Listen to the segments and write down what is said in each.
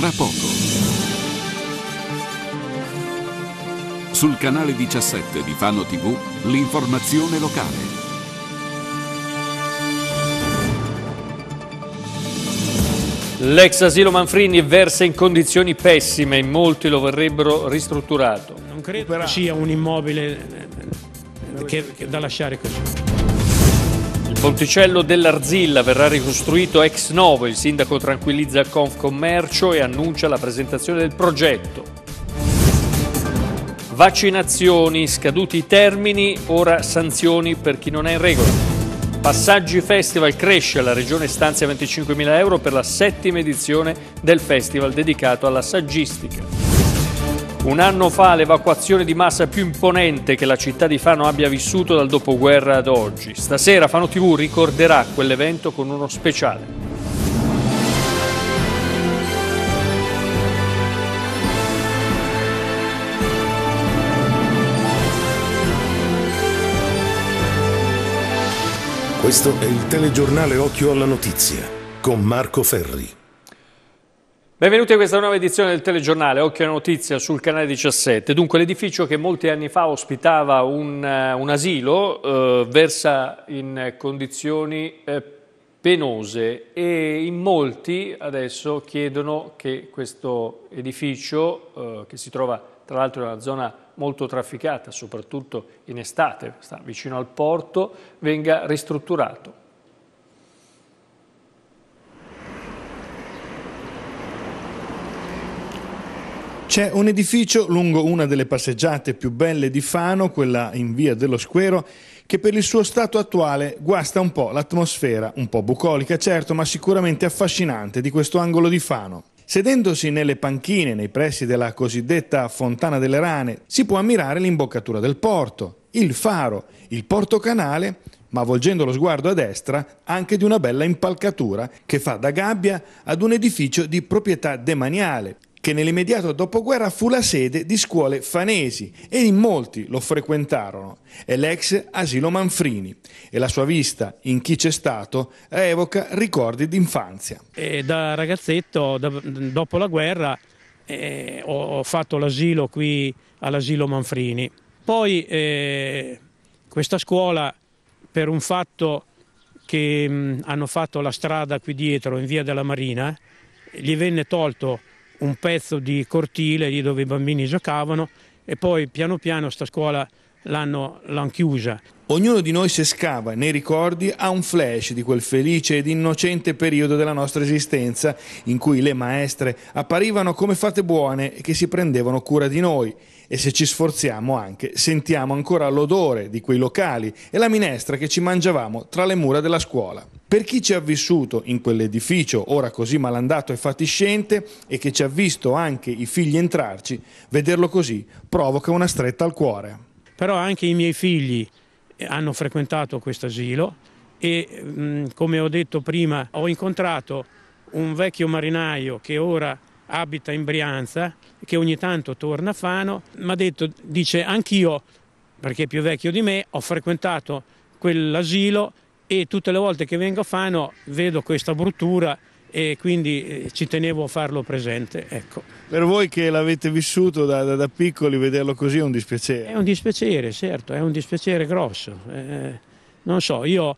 Tra poco. Sul canale 17 di Fano TV, l'informazione locale. L'ex asilo Manfrini versa in condizioni pessime e molti lo vorrebbero ristrutturato. Non credo sia un immobile eh, che, che da lasciare così. Il ponticello dell'Arzilla verrà ricostruito ex novo, il sindaco tranquillizza Confcommercio e annuncia la presentazione del progetto. Vaccinazioni, scaduti i termini, ora sanzioni per chi non è in regola. Passaggi Festival cresce, la regione stanzia 25.000 euro per la settima edizione del festival dedicato alla saggistica. Un anno fa l'evacuazione di massa più imponente che la città di Fano abbia vissuto dal dopoguerra ad oggi. Stasera Fano TV ricorderà quell'evento con uno speciale. Questo è il telegiornale Occhio alla Notizia con Marco Ferri. Benvenuti a questa nuova edizione del telegiornale Occhio alla Notizia sul canale 17. Dunque l'edificio che molti anni fa ospitava un, eh, un asilo eh, versa in condizioni eh, penose e in molti adesso chiedono che questo edificio eh, che si trova tra l'altro in una zona molto trafficata soprattutto in estate, sta vicino al porto, venga ristrutturato. C'è un edificio lungo una delle passeggiate più belle di Fano, quella in via dello Squero, che per il suo stato attuale guasta un po' l'atmosfera, un po' bucolica certo, ma sicuramente affascinante di questo angolo di Fano. Sedendosi nelle panchine nei pressi della cosiddetta Fontana delle Rane, si può ammirare l'imboccatura del porto, il faro, il porto canale, ma volgendo lo sguardo a destra anche di una bella impalcatura che fa da gabbia ad un edificio di proprietà demaniale, che nell'immediato dopoguerra fu la sede di scuole fanesi e in molti lo frequentarono. È l'ex asilo Manfrini e la sua vista in chi c'è stato evoca ricordi d'infanzia. E da ragazzetto, da, dopo la guerra, eh, ho, ho, fatto l'asilo qui all'asilo Manfrini. Poi eh, questa scuola, per un fatto che mh, mm, hanno fatto la strada qui dietro in via della Marina, gli venne tolto un pezzo di cortile lì dove i bambini giocavano e poi piano piano sta scuola l'hanno, chiusa. Ognuno di noi se scava nei ricordi ha un flash di quel felice ed innocente periodo della nostra esistenza in cui le maestre apparivano come fate buone e che si prendevano cura di noi e se ci sforziamo anche sentiamo ancora l'odore di quei locali e la minestra che ci mangiavamo tra le mura della scuola. Per chi ci ha vissuto in quell'edificio, ora così malandato e fatiscente, e che ci ha visto anche i figli entrarci, vederlo così provoca una stretta al cuore. Però anche i miei figli eh, hanno frequentato questo asilo e, mm, come ho detto prima, ho incontrato un vecchio marinaio che ora abita in Brianza, che ogni tanto torna a Fano, mi ha detto, dice, anch'io, perché è più vecchio di me, ho frequentato quell'asilo e tutte le volte che vengo a Fano vedo questa bruttura e quindi eh, ci tenevo a farlo presente. Ecco. Per voi che l'avete vissuto da, da, da, piccoli, vederlo così è un dispiacere? È un dispiacere, certo, è un dispiacere grosso. Eh, non so, io,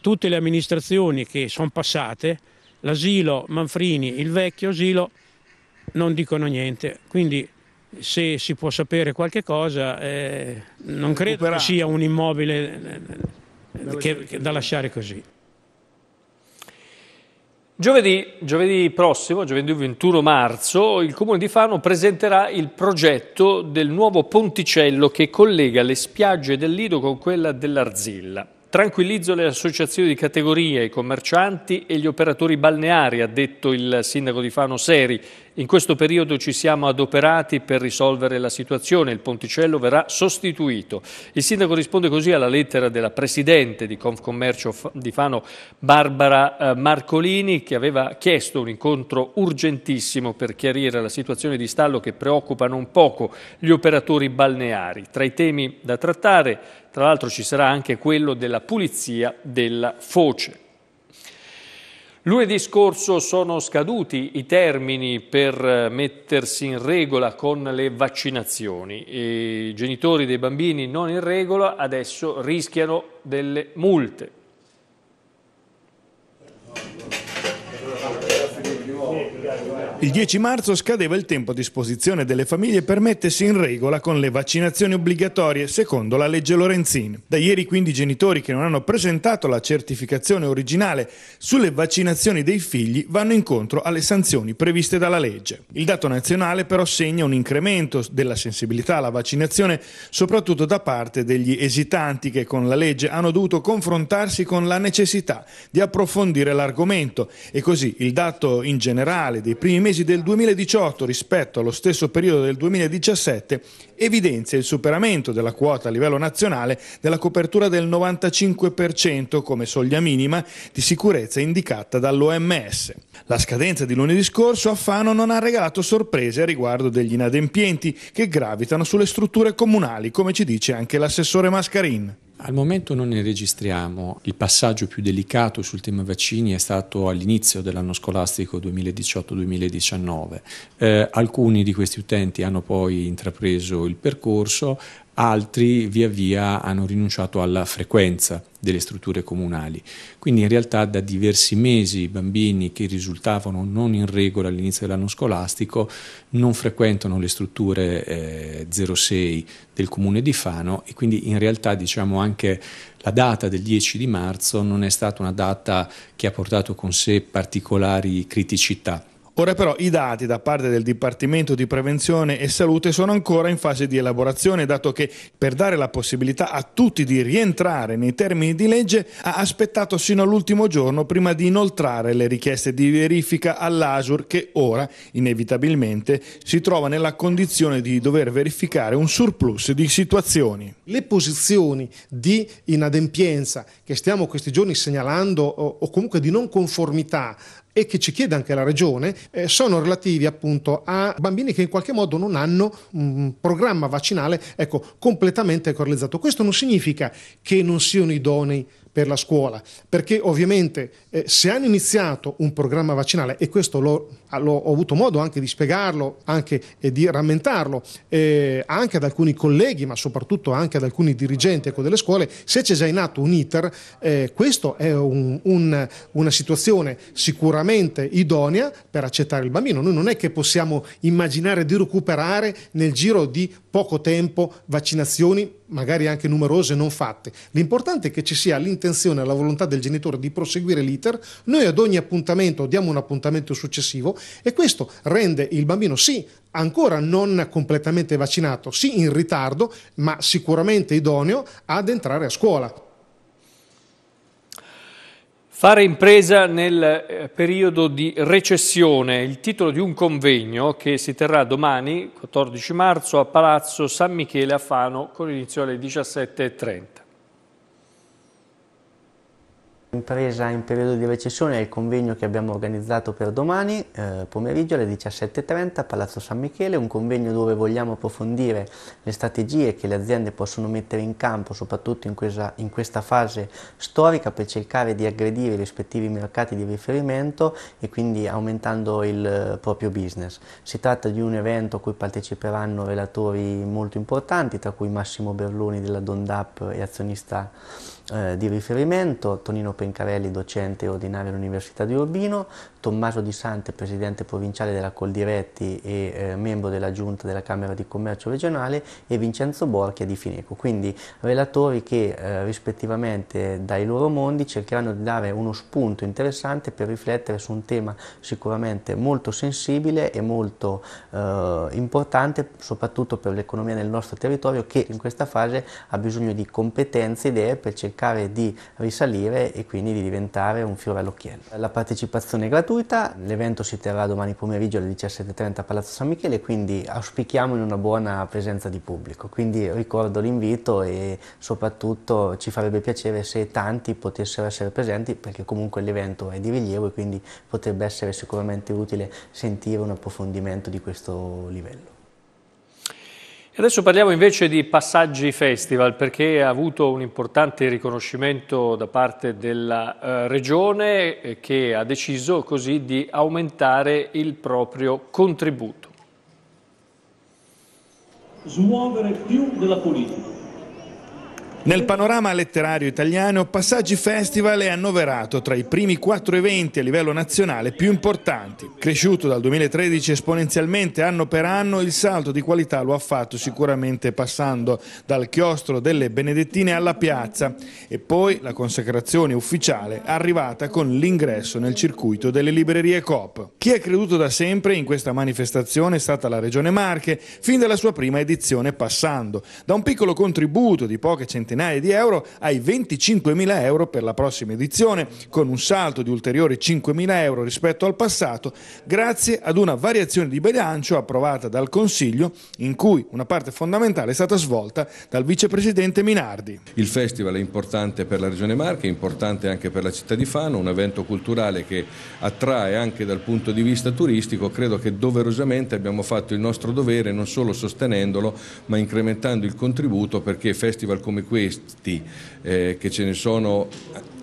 tutte le amministrazioni che sono passate, l'asilo Manfrini, il vecchio asilo, non dicono niente. Quindi se si può sapere qualche cosa, eh, non credo che sia un immobile eh, da, che, che, da lasciare così. Giovedì, giovedì, prossimo, giovedì 21 marzo, il Comune di Fano presenterà il progetto del nuovo ponticello che collega le spiagge del Lido con quella dell'Arzilla. Tranquillizzo le associazioni di categoria, i commercianti e gli operatori balneari, ha detto il sindaco di Fano Seri, in questo periodo ci siamo adoperati per risolvere la situazione, il ponticello verrà sostituito. Il sindaco risponde così alla lettera della presidente di Confcommercio di Fano, Barbara eh, Marcolini, che aveva chiesto un incontro urgentissimo per chiarire la situazione di stallo che preoccupa non poco gli operatori balneari. Tra i temi da trattare, tra l'altro ci sarà anche quello della pulizia della foce. Lunedì scorso sono scaduti i termini per eh, mettersi in regola con le vaccinazioni. I genitori dei bambini non in regola adesso rischiano delle multe. Il 10 marzo scadeva il tempo a disposizione delle famiglie per mettersi in regola con le vaccinazioni obbligatorie secondo la legge Lorenzin. Da ieri quindi i genitori che non hanno presentato la certificazione originale sulle vaccinazioni dei figli vanno incontro alle sanzioni previste dalla legge. Il dato nazionale però segna un incremento della sensibilità alla vaccinazione soprattutto da parte degli esitanti che con la legge hanno dovuto confrontarsi con la necessità di approfondire l'argomento e così il dato in generale dei primi mesi del 2018 rispetto allo stesso periodo del 2017 evidenzia il superamento della quota a livello nazionale della copertura del 95% come soglia minima di sicurezza indicata dall'OMS. La scadenza di lunedì scorso a Fano non ha regalato sorprese riguardo degli inadempienti che gravitano sulle strutture comunali, come ci dice anche l'assessore Mascarin. Al momento non ne registriamo. Il passaggio più delicato sul tema vaccini è stato all'inizio dell'anno scolastico 2018-2019. Eh, alcuni di questi utenti hanno poi intrapreso il percorso, altri via via hanno rinunciato alla frequenza delle strutture comunali. Quindi in realtà da diversi mesi i bambini che risultavano non in regola all'inizio dell'anno scolastico non frequentano le strutture eh, 06 del comune di Fano e quindi in realtà diciamo anche la data del 10 di marzo non è stata una data che ha portato con sé particolari criticità. Ora però i dati da parte del Dipartimento di Prevenzione e Salute sono ancora in fase di elaborazione, dato che per dare la possibilità a tutti di rientrare nei termini di legge ha aspettato sino all'ultimo giorno prima di inoltrare le richieste di verifica all'ASUR che ora, inevitabilmente, si trova nella condizione di dover verificare un surplus di situazioni. Le posizioni di inadempienza che stiamo questi giorni segnalando o comunque di non conformità e che ci chiede anche la Regione eh, sono relativi appunto a bambini che in qualche modo non hanno un programma vaccinale ecco, completamente correlizzato. Questo non significa che non siano idonei per la scuola, perché ovviamente eh, se hanno iniziato un programma vaccinale, e questo l'ho, ah, lo, ho avuto modo anche di spiegarlo anche, e eh, di rammentarlo eh, anche ad alcuni colleghi, ma soprattutto anche ad alcuni dirigenti ecco, delle scuole, se c'è già in atto un ITER, eh, questa è un, un, una situazione sicuramente idonea per accettare il bambino. Noi non è che possiamo immaginare di recuperare nel giro di poco tempo vaccinazioni magari anche numerose non fatte. L'importante è che ci sia l'intenzione e la volontà del genitore di proseguire l'iter, noi ad ogni appuntamento diamo un appuntamento successivo e questo rende il bambino sì ancora non completamente vaccinato, sì in ritardo, ma sicuramente idoneo ad entrare a scuola. Fare impresa nel eh, periodo di recessione, il titolo di un convegno che si terrà domani, 14 marzo, a Palazzo San Michele a Fano con inizio alle 17.30. Impresa in periodo di recessione è il convegno che abbiamo organizzato per domani eh, pomeriggio alle 17.30 a Palazzo San Michele, un convegno dove vogliamo approfondire le strategie che le aziende possono mettere in campo soprattutto in questa, in questa fase storica per cercare di aggredire i rispettivi mercati di riferimento e quindi aumentando il eh, proprio business. Si tratta di un evento a cui parteciperanno relatori molto importanti tra cui Massimo Berloni della Dondap e azionista eh, di riferimento, Tonino Pencarelli, docente ordinario all'Università di Urbino, Tommaso Di Sante, presidente provinciale della Coldiretti e eh, membro della giunta della Camera di Commercio regionale e Vincenzo Borchia di Fineco, quindi relatori che eh, rispettivamente dai loro mondi cercheranno di dare uno spunto interessante per riflettere su un tema sicuramente molto sensibile e molto eh, importante soprattutto per l'economia del nostro territorio che in questa fase ha bisogno di competenze e idee per cercare cercare di risalire e quindi di diventare un fiore all'occhiello. La partecipazione è gratuita, l'evento si terrà domani pomeriggio alle 17.30 a Palazzo San Michele, quindi auspichiamo in una buona presenza di pubblico. Quindi ricordo l'invito e soprattutto ci farebbe piacere se tanti potessero essere presenti perché comunque l'evento è di rilievo e quindi potrebbe essere sicuramente utile sentire un approfondimento di questo livello. Adesso parliamo invece di Passaggi Festival perché ha avuto un importante riconoscimento da parte della eh, Regione eh, che ha deciso così di aumentare il proprio contributo. Smuovere più della politica nel panorama letterario italiano, Passaggi Festival è annoverato tra i primi quattro eventi a livello nazionale più importanti. Cresciuto dal 2013 esponenzialmente anno per anno, il salto di qualità lo ha fatto sicuramente passando dal chiostro delle Benedettine alla piazza e poi la consacrazione ufficiale arrivata con l'ingresso nel circuito delle librerie Coop. Chi ha creduto da sempre in questa manifestazione è stata la Regione Marche, fin dalla sua prima edizione passando. Da un piccolo contributo di poche centinaia centinaia di euro ai 25.000 euro per la prossima edizione, con un salto di ulteriori 5.000 euro rispetto al passato, grazie ad una variazione di bilancio approvata dal Consiglio, in cui una parte fondamentale è stata svolta dal vicepresidente Minardi. Il festival è importante per la Regione Marche, è importante anche per la città di Fano, un evento culturale che attrae anche dal punto di vista turistico. Credo che doverosamente abbiamo fatto il nostro dovere non solo sostenendolo, ma incrementando il contributo perché festival come questo questi, eh, che ce ne sono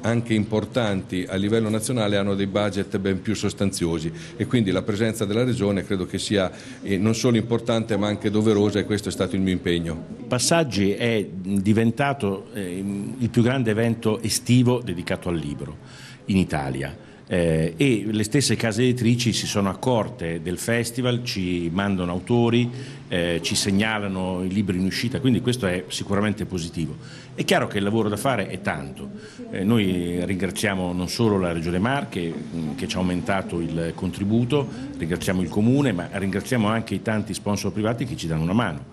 anche importanti a livello nazionale, hanno dei budget ben più sostanziosi e quindi la presenza della Regione credo che sia eh, non solo importante ma anche doverosa e questo è stato il mio impegno. Passaggi è diventato eh, il più grande evento estivo dedicato al libro in Italia eh, e le stesse case editrici si sono accorte del festival, ci mandano autori, eh, ci segnalano i libri in uscita, quindi questo è sicuramente positivo. È chiaro che il lavoro da fare è tanto, eh, noi ringraziamo non solo la Regione Marche mh, mm, che ci ha aumentato il contributo, ringraziamo il Comune, ma ringraziamo anche i tanti sponsor privati che ci danno una mano.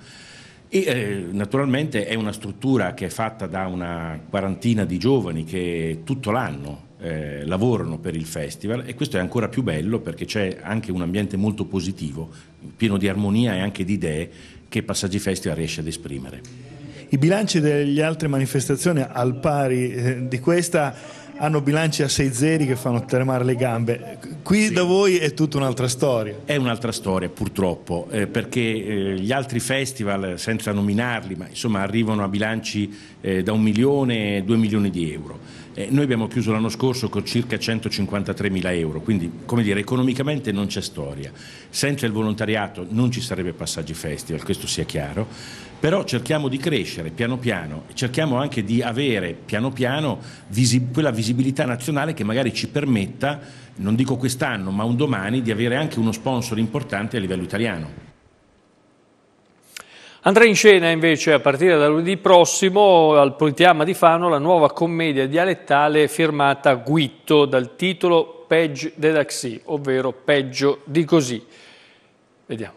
E, eh, naturalmente è una struttura che è fatta da una quarantina di giovani che tutto l'anno eh, lavorano per il festival e questo è ancora più bello perché c'è anche un ambiente molto positivo, pieno di armonia e anche di idee che Passaggi Festival riesce ad esprimere. I bilanci delle altre manifestazioni al pari eh, di questa hanno bilanci a 6 zeri che fanno tremare le gambe. Qui sì. da voi è tutta un'altra storia. È un'altra storia, purtroppo, eh, perché eh, gli altri festival, senza nominarli, ma insomma arrivano a bilanci eh, da un milione, due milioni di euro. Eh, noi abbiamo chiuso l'anno scorso con circa 153 mila euro, quindi come dire, economicamente non c'è storia. Senza il volontariato non ci sarebbe Passaggi Festival, questo sia chiaro, però cerchiamo di crescere piano piano, cerchiamo anche di avere piano piano visi- quella visibilità nazionale che magari ci permetta, non dico quest'anno, ma un domani, di avere anche uno sponsor importante a livello italiano. Andrà in scena invece a partire da lunedì prossimo al Politeama di Fano la nuova commedia dialettale firmata Guitto dal titolo Peggio de Daxi, ovvero Peggio di così. Vediamo.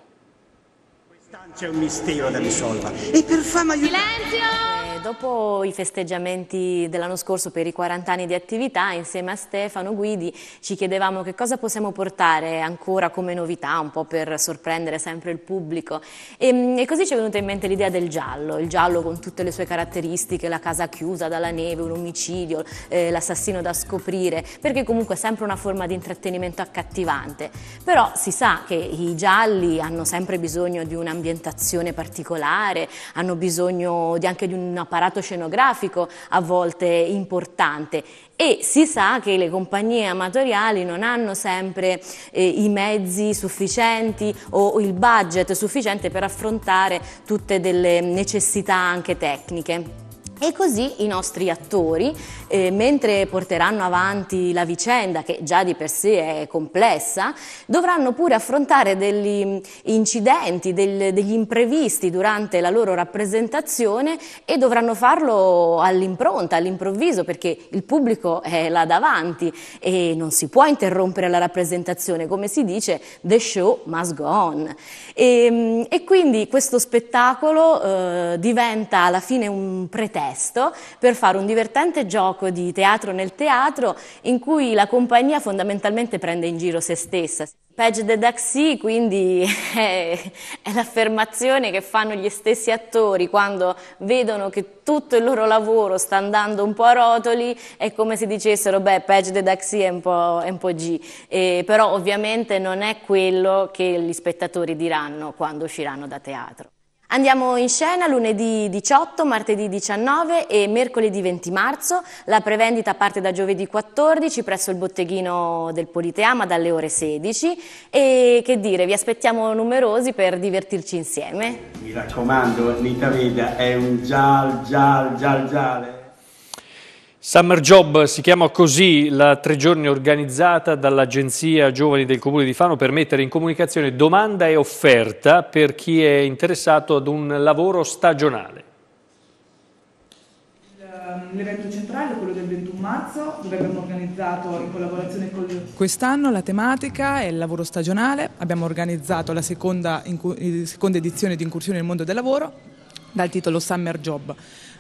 Quest'anno c'è un mistero da risolvere e per fama... Silenzio! dopo i festeggiamenti dell'anno scorso per i 40 anni di attività, insieme a Stefano Guidi ci chiedevamo che cosa possiamo portare ancora come novità, un po' per sorprendere sempre il pubblico. E, mm, e così ci è venuta in mente l'idea del giallo, il giallo con tutte le sue caratteristiche, la casa chiusa dalla neve, un omicidio, eh, l'assassino da scoprire, perché comunque è sempre una forma di intrattenimento accattivante. Però si sa che i gialli hanno sempre bisogno di un'ambientazione particolare, hanno bisogno di anche di una apparato scenografico a volte importante e si sa che le compagnie amatoriali non hanno sempre eh, i mezzi sufficienti o il budget sufficiente per affrontare tutte delle necessità anche tecniche. E così i nostri attori, eh, mentre porteranno avanti la vicenda, che già di per sé è complessa, dovranno pure affrontare degli incidenti, del, degli imprevisti durante la loro rappresentazione e dovranno farlo all'impronta, all'improvviso, perché il pubblico è là davanti e non si può interrompere la rappresentazione, come si dice, the show must go on. E, ehm, e quindi questo spettacolo eh, diventa alla fine un pretesto testo per fare un divertente gioco di teatro nel teatro in cui la compagnia fondamentalmente prende in giro se stessa. Page the Daxi quindi è, è, l'affermazione che fanno gli stessi attori quando vedono che tutto il loro lavoro sta andando un po' a rotoli, è come se dicessero beh Page the Daxi è un po', è un po G, e, però ovviamente non è quello che gli spettatori diranno quando usciranno da teatro. Andiamo in scena lunedì 18, martedì 19 e mercoledì 20 marzo. La prevendita parte da giovedì 14 presso il botteghino del Politeama dalle ore 16 e che dire, vi aspettiamo numerosi per divertirci insieme. Mi raccomando, Nita Veda è un gial, gial, gial, giale. Summer Job si chiama così la tre giorni organizzata dall'Agenzia Giovani del Comune di Fano per mettere in comunicazione domanda e offerta per chi è interessato ad un lavoro stagionale. Ehm, l'evento centrale è quello del 21 marzo, dove abbiamo organizzato in collaborazione con... Quest'anno la tematica è il lavoro stagionale, abbiamo organizzato la seconda, seconda edizione di Incursione nel mondo del lavoro dal titolo Summer Job.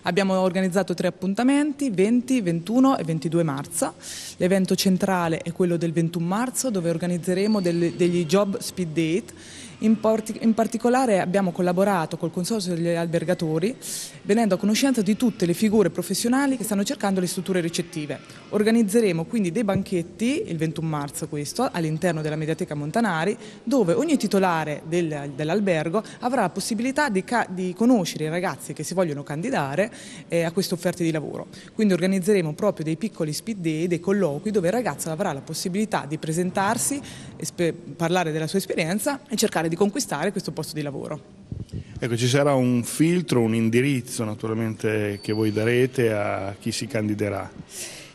Abbiamo organizzato tre appuntamenti, 20, 21 e 22 marzo. L'evento centrale è quello del 21 marzo dove organizzeremo degli job speed date in, in particolare abbiamo collaborato col Consorzio degli Albergatori venendo a conoscenza di tutte le figure professionali che stanno cercando le strutture ricettive. Organizzeremo quindi dei banchetti, il 21 marzo questo, all'interno della Mediateca Montanari, dove ogni titolare del, dell'albergo avrà la possibilità di, di, conoscere i ragazzi che si vogliono candidare eh, a queste offerte di lavoro. Quindi organizzeremo proprio dei piccoli speed day, dei colloqui, dove il ragazzo avrà la possibilità di presentarsi, parlare della sua esperienza e cercare cercare di conquistare questo posto di lavoro. Ecco, ci sarà un filtro, un indirizzo naturalmente che voi darete a chi si candiderà.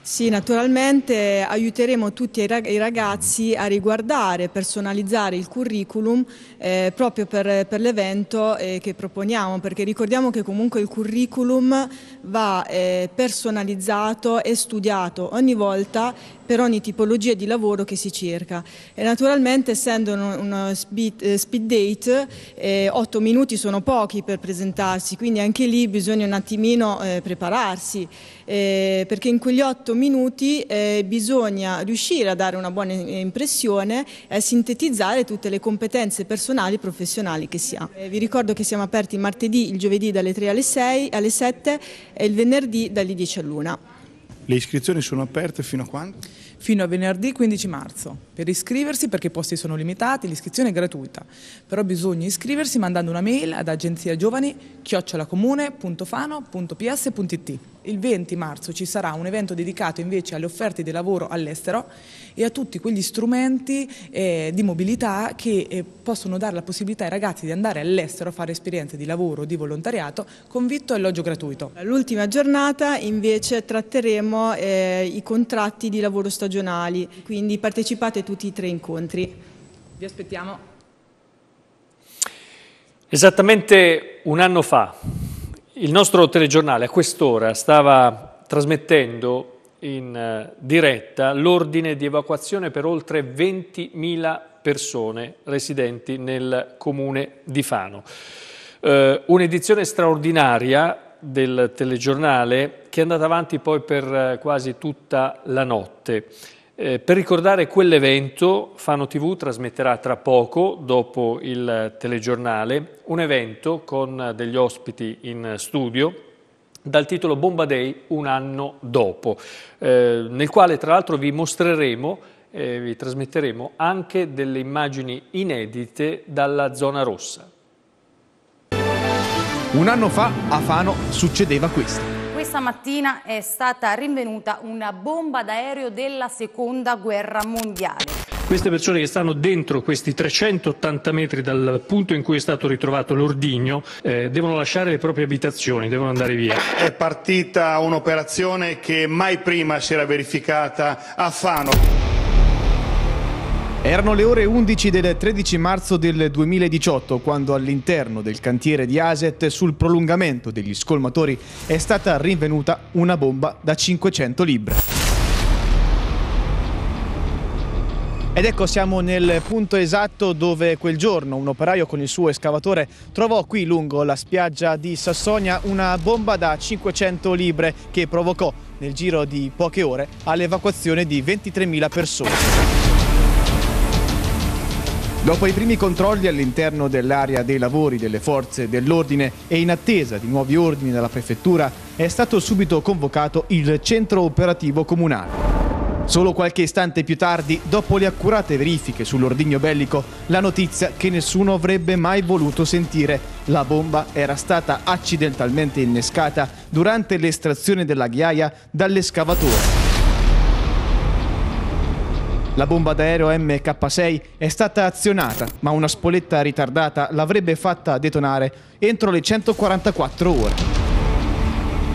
Sì, naturalmente aiuteremo tutti i ragazzi a riguardare, personalizzare il curriculum eh, proprio per, per l'evento eh, che proponiamo, perché ricordiamo che comunque il curriculum va eh, personalizzato e studiato ogni volta per ogni tipologia di lavoro che si cerca. E naturalmente essendo uno speed, eh, speed date, 8 eh, minuti sono pochi per presentarsi, quindi anche lì bisogna un attimino eh, prepararsi, perché in quegli 8 minuti bisogna riuscire a dare una buona impressione e a sintetizzare tutte le competenze personali personali e professionali che si ha. Eh, vi ricordo che siamo aperti martedì, il giovedì dalle 3 alle 6, alle 7 e il venerdì dalle 10 all'una. Le iscrizioni sono aperte fino a quando? Fino a venerdì 15 marzo. Per iscriversi, perché i posti sono limitati, l'iscrizione è gratuita, però bisogna iscriversi mandando una mail ad chiocciolacomune.fano.ps.it il 20 marzo ci sarà un evento dedicato invece alle offerte di lavoro all'estero e a tutti quegli strumenti eh, di mobilità che eh, possono dare la possibilità ai ragazzi di andare all'estero a fare esperienze di lavoro, o di volontariato, con vitto e alloggio gratuito. L'ultima giornata invece tratteremo eh, i contratti di lavoro stagionali, quindi partecipate a tutti i tre incontri. Vi aspettiamo. Esattamente un anno fa, il nostro telegiornale a quest'ora stava trasmettendo in eh, diretta l'ordine di evacuazione per oltre 20.000 persone residenti nel comune di Fano. Eh, Un'edizione straordinaria del telegiornale che è andata avanti poi per eh, quasi tutta la notte. Eh, per ricordare quell'evento, Fano TV trasmetterà tra poco, dopo il telegiornale, un evento con degli ospiti in studio dal titolo Bomba Day un anno dopo, eh, nel quale tra l'altro vi mostreremo eh, vi trasmetteremo anche delle immagini inedite dalla zona rossa. Un anno fa a Fano succedeva questo. Questa mattina è stata rinvenuta una bomba d'aereo della seconda guerra mondiale. Queste persone che stanno dentro questi 380 metri dal punto in cui è stato ritrovato l'ordigno eh, devono lasciare le proprie abitazioni, devono andare via. È partita un'operazione che mai prima si era verificata a Fano. Erano le ore 11 del 13 marzo del 2018 quando all'interno del cantiere di Aset sul prolungamento degli scolmatori è stata rinvenuta una bomba da 500 libre. Ed ecco siamo nel punto esatto dove quel giorno un operaio con il suo escavatore trovò qui lungo la spiaggia di Sassonia una bomba da 500 libre che provocò nel giro di poche ore all'evacuazione di 23.000 persone. Dopo i primi controlli all'interno dell'area dei lavori delle forze dell'ordine e in attesa di nuovi ordini dalla prefettura, è stato subito convocato il centro operativo comunale. Solo qualche istante più tardi, dopo le accurate verifiche sull'ordigno bellico, la notizia che nessuno avrebbe mai voluto sentire, la bomba era stata accidentalmente innescata durante l'estrazione della ghiaia dall'escavatore. La bomba d'aereo MK6 è stata azionata, ma una spoletta ritardata l'avrebbe fatta detonare entro le 144 ore.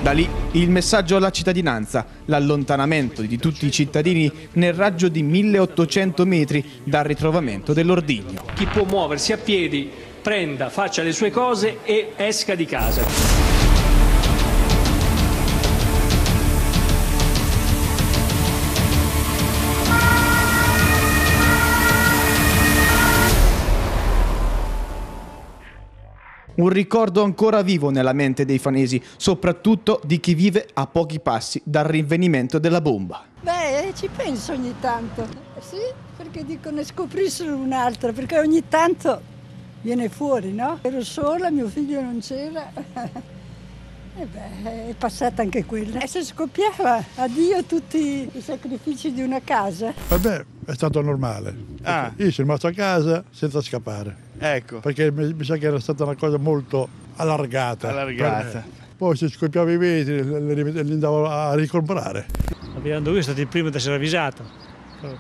Da lì il messaggio alla cittadinanza, l'allontanamento di tutti i cittadini nel raggio di 1800 metri dal ritrovamento dell'ordigno. Chi può muoversi a piedi prenda, faccia le sue cose e esca di casa. Un ricordo ancora vivo nella mente dei fanesi, soprattutto di chi vive a pochi passi dal rinvenimento della bomba. Beh, eh, ci penso ogni tanto, sì, perché dicono scoprissero un'altra, perché ogni tanto viene fuori, no? Ero sola, mio figlio non c'era. E beh, è passata anche quella. E se scoppiava, addio tutti i sacrifici di una casa. Vabbè, eh è stato normale. Ah. Io sono rimasto a casa senza scappare. Ecco. Perché mi, mi sa che era stata una cosa molto allargata. Allargata. Poi se scoppiava i vetri li, li andavo a ricomprare. Abbiamo dovuto, è stato il primo ad essere avvisato.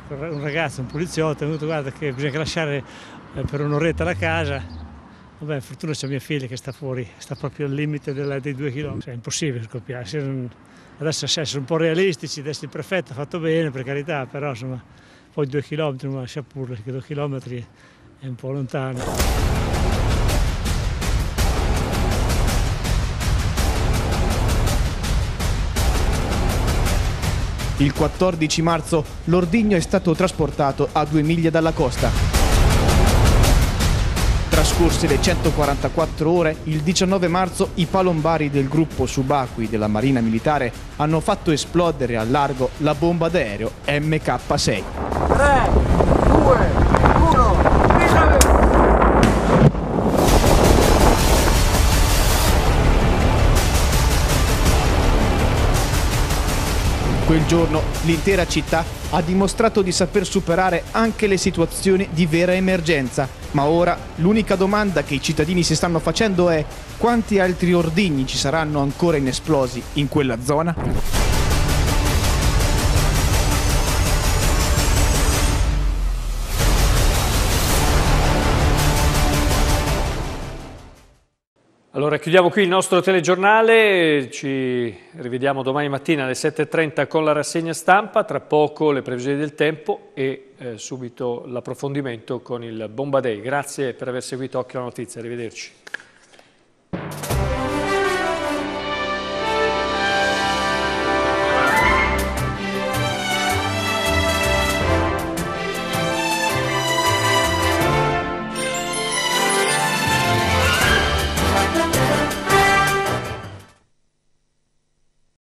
Un ragazzo, un poliziotto, è venuto, guarda che bisogna lasciare eh, per un'oretta la casa. Vabbè, fortuna c'è mia figlia che sta fuori, sta proprio al limite della, dei due chilometri. Cioè, è impossibile scoppiare. Adesso se sono un po' realistici, adesso il prefetto ha fatto bene, per carità, però insomma, poi due chilometri, ma lascia pure, perché due chilometri è un po' lontano. Il 14 marzo l'ordigno è stato trasportato a due miglia dalla costa. Trascorse le 144 ore, il 19 marzo i palombari del gruppo subacquei della Marina Militare hanno fatto esplodere al largo la bomba d'aereo MK6. 3, 2, Quel giorno l'intera città ha dimostrato di saper superare anche le situazioni di vera emergenza, ma ora l'unica domanda che i cittadini si stanno facendo è quanti altri ordigni ci saranno ancora inesplosi in quella zona? Allora chiudiamo qui il nostro telegiornale, ci rivediamo domani mattina alle 7.30 con la rassegna stampa, tra poco le previsioni del tempo e eh, subito l'approfondimento con il Bomba Day. Grazie per aver seguito Occhio la Notizia, arrivederci.